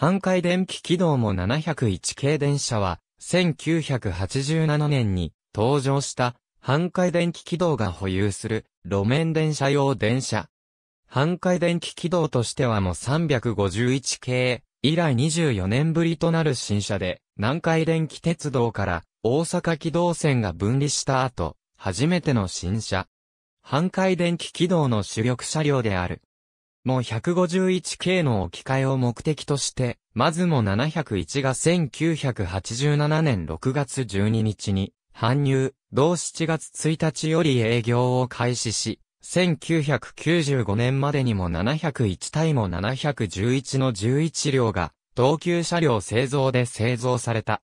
半回電気軌道も701系電車は、1987年に登場した半回電気軌道が保有する路面電車用電車。半回電気軌道としてはもう351系以来24年ぶりとなる新車で、南海電気鉄道から大阪軌道線が分離した後、初めての新車。半回電気軌道の主力車両であるも 151K の置き換えを目的として、まずも701が1987年6月12日に搬入、同7月1日より営業を開始し、1995年までにも701対も711の11両が、東急車両製造で製造された。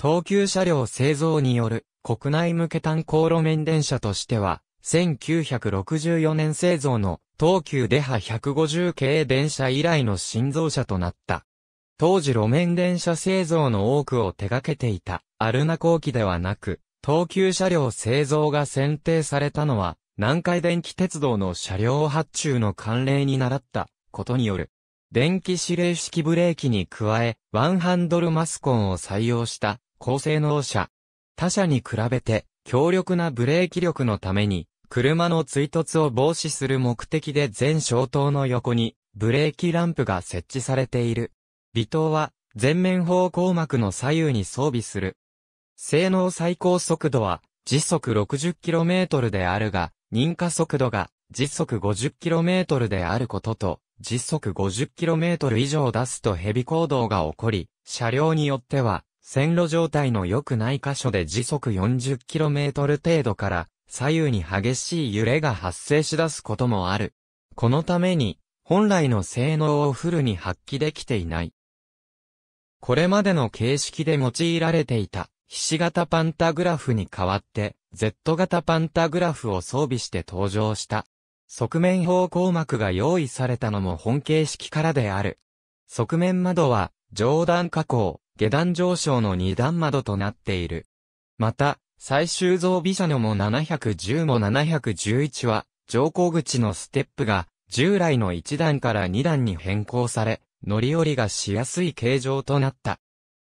東急車両製造による国内向け炭鉱路面電車としては、1964年製造の東急デハ150系電車以来の新造車となった。当時路面電車製造の多くを手掛けていた、アルナ工機ではなく、東急車両製造が選定されたのは、南海電気鉄道の車両発注の慣例に倣ったことによる。電気指令式ブレーキに加え、ワンハンドルマスコンを採用した高性能車。他社に比べて強力なブレーキ力のために車の追突を防止する目的で全消灯の横にブレーキランプが設置されている。微灯は前面方向膜の左右に装備する。性能最高速度は時速 60km であるが、認可速度が時速 50km であることと、時速 50km 以上出すとヘビ行動が起こり、車両によっては、線路状態の良くない箇所で時速 40km 程度から左右に激しい揺れが発生し出すこともある。このために、本来の性能をフルに発揮できていない。これまでの形式で用いられていた、菱型形パンタグラフに代わって、Z 型パンタグラフを装備して登場した。側面方向膜が用意されたのも本形式からである。側面窓は、上段加工、下段上昇の二段窓となっている。また、最終造備車のも710も711は、乗降口のステップが、従来の1段から2段に変更され、乗り降りがしやすい形状となった。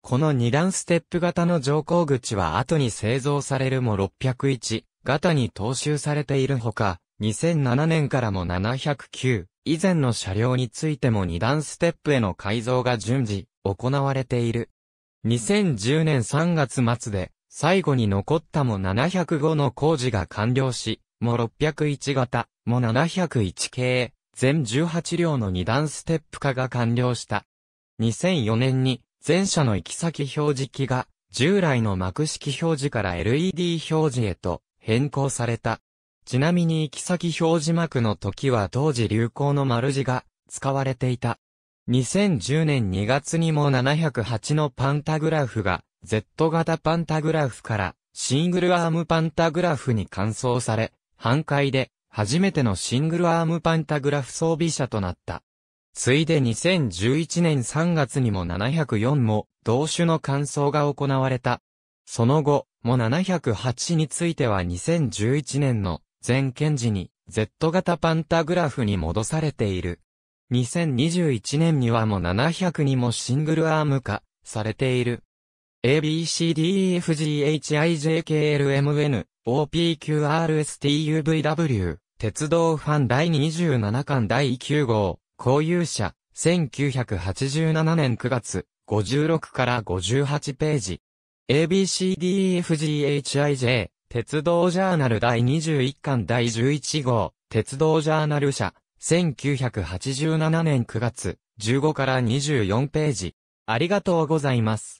この2段ステップ型の乗降口は後に製造されるも601型に踏襲されているほか、2007年からも709以前の車両についても2段ステップへの改造が順次行われている。2010年3月末で最後に残ったも705の工事が完了し、も601型、も701系、全18両の二段ステップ化が完了した。2004年に、全車の行き先表示機が、従来の幕式表示から LED 表示へと変更された。ちなみに行き先表示幕の時は当時流行の丸字が使われていた。2010年2月にも708のパンタグラフが Z 型パンタグラフからシングルアームパンタグラフに換装され、半壊で初めてのシングルアームパンタグラフ装備車となった。ついで2011年3月にも704も同種の換装が行われた。その後、も708については2011年の全検時に Z 型パンタグラフに戻されている。2021年にはも700にもシングルアーム化されている。ABCDEFGHIJKLMN、OPQRSTUVW、鉄道ファン第27巻第9号、公有者、1987年9月、56から58ページ。ABCDEFGHIJ、鉄道ジャーナル第21巻第11号、鉄道ジャーナル社、1987年9月、15から24ページ。ありがとうございます。